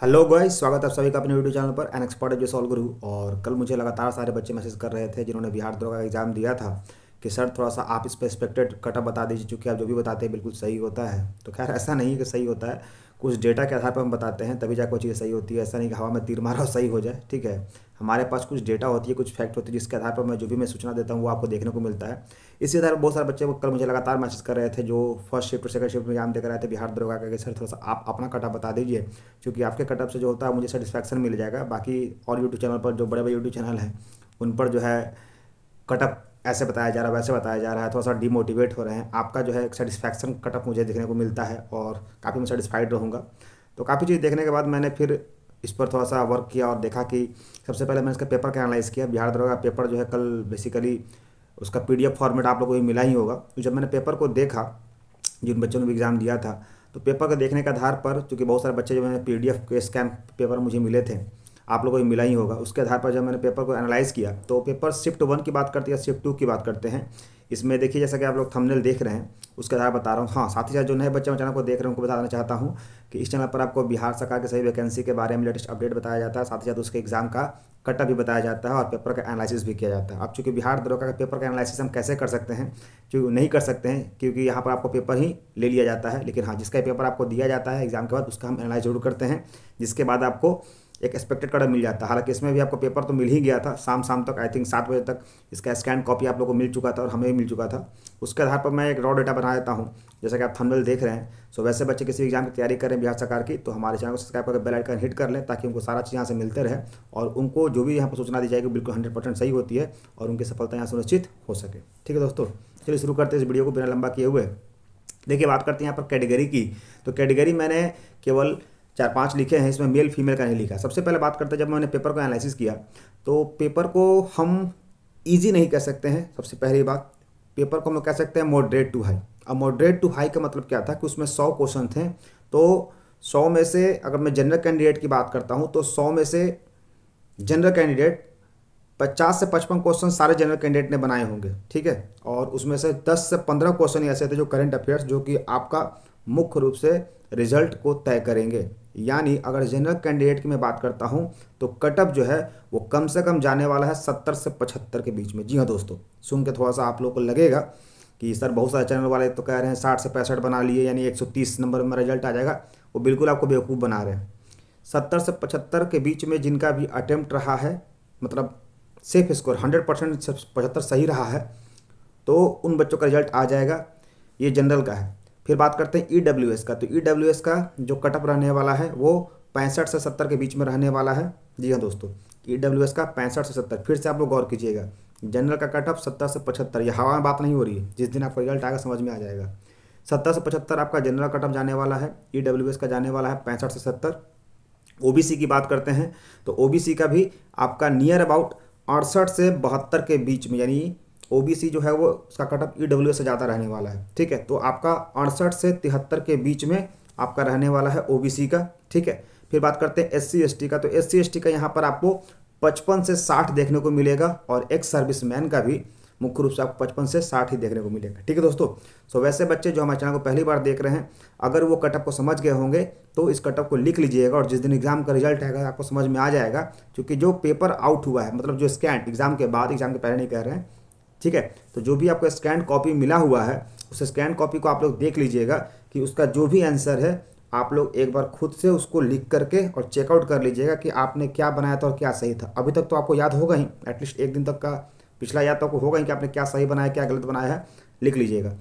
hello guys स्वागत है आप सभी का अपने यूट्यूब चैनल पर एन एक्सपर्ट जो सॉल्व गुरु और कल मुझे लगातार सारे बच्चे मैसेज कर रहे थे जिन्होंने बिहार द्रोह का एग्ज़ाम दिया था कि सर थोड़ा सा आप इस पर एक्सपेक्टेड कटअप बता दीजिए चूँकि आप जो भी बताते हैं बिल्कुल सही होता है तो खैर ऐसा नहीं है कि सही होता है कुछ डेटा के आधार पर हम बताते हैं तभी जाकर चीज़ सही होती है ऐसा नहीं कि हवा में तीर मारा सही हो जाए ठीक है हमारे पास कुछ डेटा होती है कुछ फैक्ट होती है जिसके आधार पर मैं जो भी मैं सूचना देता हूँ वो आपको देखने को मिलता है इसी आधार पर बहुत सारे बच्चे कल मुझे लगातार मैसेज कर रहे थे जो फर्स्ट शिफ्ट सेकंड शिफ्ट में एग्जाम देकर रहे थे बिहार दरोगा का सर थोड़ा सा आप अपना कटअप बता दीजिए क्योंकि आपके कटअप से जो होता है मुझे सेटिस्फैक्शन मिल जाएगा बाकी और यूट्यूब चैनल पर जो बड़े बड़े यूट्यूब चैनल हैं उन पर जो है कटअप ऐसे बताया जा रहा है वैसे बताया जा रहा है थोड़ा सा डीमोटिवेट हो रहे हैं आपका जो है एक सेटिस्फैक्शन कटअप मुझे देखने को मिलता है और काफ़ी मैं सेटिस्फाइड रहूँगा तो काफ़ी चीज़ देखने के बाद मैंने फिर इस पर थोड़ा सा वर्क किया और देखा कि सबसे पहले मैंने इसका पेपर का एनालाइज़ किया बिहार दरोगा का पेपर जो है कल बेसिकली उसका पी फॉर्मेट आप लोगों को भी मिला ही होगा तो जब मैंने पेपर को देखा जिन बच्चों ने भी एग्ज़ाम दिया था तो पेपर को देखने के आधार पर चूँकि बहुत सारे बच्चे जो मैंने पी के स्कैन पेपर मुझे मिले थे आप लोगों को मिला ही होगा उसके आधार पर जब मैंने पेपर को एनालाइज़ किया तो पेपर शिफ्ट वन की बात करते हैं शिफ्ट टू की बात करते हैं इसमें देखिए जैसा कि आप लोग थंबनेल देख रहे हैं उसके आधार बता रहा हूँ हाँ साथ ही साथ जो नए बच्चे मैं चैनल को देख रहे हैं उनको बताना चाहता हूँ कि इस चैनल पर आपको बिहार सरकार के सही वैकेंसी के बारे में लेटेस्ट अपडेट बताया जाता है साथ ही साथ उसके एग्जाम का कटअप भी बताया जाता है और पेपर का एनालिसिस भी किया जाता है अब चूँकि बिहार दरोगा का पेपर का एनालिसिस हम कैसे कर सकते हैं क्योंकि नहीं कर सकते हैं क्योंकि यहाँ पर आपको पेपर ही ले लिया जाता है लेकिन हाँ जिसका पेपर आपको दिया जाता है एग्जाम के बाद उसका हम एनालाइज जरूर करते हैं जिसके बाद आपको एक एक्सपेक्टेड कड़ा मिल जाता हालांकि इसमें भी आपको पेपर तो मिल ही गया था शाम शाम तक आई थिंक सात बजे तक इसका स्कैन कॉपी आप लोगों को मिल चुका था और हमें भी मिल चुका था उसके आधार पर मैं एक रॉ डेटा बना देता हूँ जैसा कि आप थंबनेल देख रहे हैं सो वैसे बच्चे किसी एग्जाम की तैयारी करें बिहार सरकार की तो हमारे चैनल को सब्सक्राइब करके बेल आइकन हिट कर लें ताकि उनको सारा चीज़ यहाँ से मिलते रहे और उनको जो भी यहाँ पर सूचना दी जाएगी बिल्कुल हंड्रेड परसेंट सही होती है और उनकी सफलता यहाँ सुनिश्चित हो सके ठीक है दोस्तों चलिए शुरू करते हैं इस वीडियो को बिना लंबा किए हुए देखिए बात करते हैं यहाँ पर कैटेगरी की तो कैटेगरी मैंने केवल चार पाँच लिखे हैं इसमें मेल फीमेल का नहीं लिखा सबसे पहले बात करते हैं जब मैंने पेपर को एनालिसिस किया तो पेपर को हम ईजी नहीं कह सकते हैं सबसे पहली बात पेपर को हम कह सकते हैं मॉडरेट टू हाई अब मॉडरेट टू हाई का मतलब क्या था कि उसमें सौ क्वेश्चन थे तो सौ में से अगर मैं जनरल कैंडिडेट की बात करता हूँ तो सौ में से जनरल कैंडिडेट पचास से पचपन क्वेश्चन सारे जनरल कैंडिडेट ने बनाए होंगे ठीक है और उसमें से दस से पंद्रह क्वेश्चन ऐसे थे जो करंट अफेयर्स जो कि आपका मुख्य रूप से रिजल्ट को तय करेंगे यानी अगर जनरल कैंडिडेट की मैं बात करता हूँ तो कटअप जो है वो कम से कम जाने वाला है सत्तर से पचहत्तर के बीच में जी हाँ दोस्तों सुन के थोड़ा सा आप लोग को लगेगा कि सर बहुत सारे चैनल वाले तो कह रहे हैं साठ से पैंसठ बना लिए यानी एक सौ तीस नंबर में रिजल्ट आ जाएगा वो बिल्कुल आपको बेवकूफ़ बना रहे हैं सत्तर से पचहत्तर के बीच में जिनका भी अटैम्प्ट रहा है मतलब सेफ स्कोर हंड्रेड परसेंट पचहत्तर सही रहा है तो उन बच्चों का रिजल्ट आ जाएगा ये जनरल का है फिर बात करते हैं ई e का तो ई e का जो कटअप रहने वाला है वो पैंसठ से सत्तर के बीच में रहने वाला है जी हाँ दोस्तों ई e का पैंसठ से सत्तर फिर से आप लोग गौर कीजिएगा जनरल का कटअप सत्तर से पचहत्तर ये हवा में बात नहीं हो रही है जिस दिन आपका रिजल्ट आएगा समझ में आ जाएगा सत्तर से पचहत्तर आपका जनरल कटअप जाने वाला है ई का जाने वाला है पैंसठ से सत्तर ओ की बात करते हैं तो ओ का भी आपका नियर अबाउट अड़सठ से बहत्तर के बीच में यानी ओबीसी जो है वो उसका कटअप ई से ज़्यादा रहने वाला है ठीक है तो आपका अड़सठ से तिहत्तर के बीच में आपका रहने वाला है ओबीसी का ठीक है फिर बात करते हैं एस सी का तो एस सी का यहाँ पर आपको पचपन से साठ देखने को मिलेगा और एक्स मैन का भी मुख्य रूप से आपको पचपन से साठ ही देखने को मिलेगा ठीक है दोस्तों सो तो वैसे बच्चे जो हमारे चैनल को पहली बार देख रहे हैं अगर वो कटअप को समझ गए होंगे तो इस कटअप को लिख लीजिएगा और जिस दिन एग्जाम का रिजल्ट आएगा आपको समझ में आ जाएगा क्योंकि जो पेपर आउट हुआ है मतलब जो स्कैन एग्जाम के बाद एग्जाम के पहले नहीं कह रहे हैं ठीक है तो जो भी आपको स्कैन कॉपी मिला हुआ है उस स्कैन कॉपी को आप लोग देख लीजिएगा कि उसका जो भी आंसर है आप लोग एक बार खुद से उसको लिख करके और चेकआउट कर लीजिएगा कि आपने क्या बनाया था और क्या सही था अभी तक तो आपको याद होगा ही एटलीस्ट एक दिन तक का पिछला याद तो आपको होगा ही कि आपने क्या सही बनाया क्या गलत बनाया है लिख लीजिएगा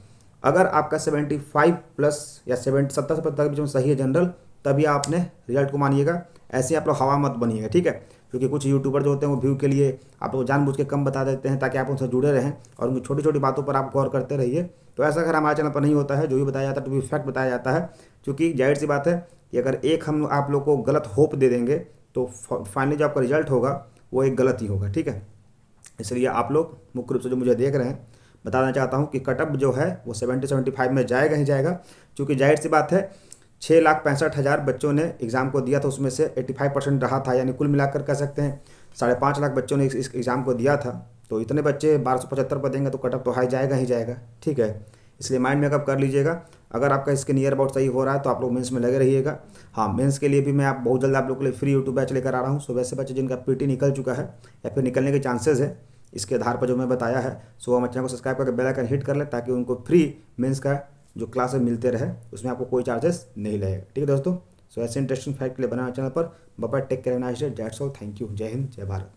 अगर आपका सेवेंटी फाइव प्लस या सेवेंटी सत्तर से पचहत्तर जो सही है जनरल तभी आपने रिजल्ट को मानिएगा ऐसे आप लोग हवा मत बनिएगा ठीक है क्योंकि कुछ यूट्यूबर जो होते हैं वो व्यू के लिए आपको जानबूझ के कम बता देते हैं ताकि आप उनसे जुड़े रहें और उनकी छोटी छोटी बातों पर आप गौर करते रहिए तो ऐसा अगर हमारे चैनल पर नहीं होता है जो भी बताया जाता है टू बी फैक्ट बताया जाता है क्योंकि जाहिर सी बात है कि अगर एक हम आप लोग को गलत होप दे देंगे तो फाइनली जो आपका रिजल्ट होगा वो एक गलत ही होगा ठीक है इसलिए आप लोग मुख्य रूप से जो मुझे देख रहे हैं बताना चाहता हूँ कि कटअप जो है वो सेवेंटी सेवेंटी फाइव में जाएगा ही जाएगा क्योंकि जाहिर सी बात है छः लाख पैंसठ हज़ार बच्चों ने एग्ज़ाम को दिया था उसमें से 85 परसेंट रहा था यानी कुल मिलाकर कह सकते हैं साढ़े पाँच लाख बच्चों ने इस एग्ज़ाम को दिया था तो इतने बच्चे बारह सौ पचहत्तर पर देंगे तो कटअप तो हाई जाएगा ही जाएगा ठीक है इसलिए माइंड मेकअप कर लीजिएगा अगर आपका इसके नियर अबाउट सही हो रहा है तो आप लोग मेंस में लगे रहिएगा हाँ मेंस के लिए भी मैं आप बहुत जल्द आप लोग के लिए फ्री यूट्यूब बैच लेकर आ रहा हूँ सो वैसे बच्चे जिनका पीटी निकल चुका है या फिर निकलने के चांसेस है इसके आधार पर जो मैं बताया है सो हम चैनल को सब्सक्राइब करके बेल आइकन हिट कर लें ताकि उनको फ्री मेंस का जो क्लास में मिलते रहे उसमें आपको कोई चार्जेस नहीं लगेगा ठीक है दोस्तों सो ऐसे इंटरेस्टिंग फैक्ट के लिए बनाना चैनल पर बाबा take care nice day thank you Jai Hind जय भारत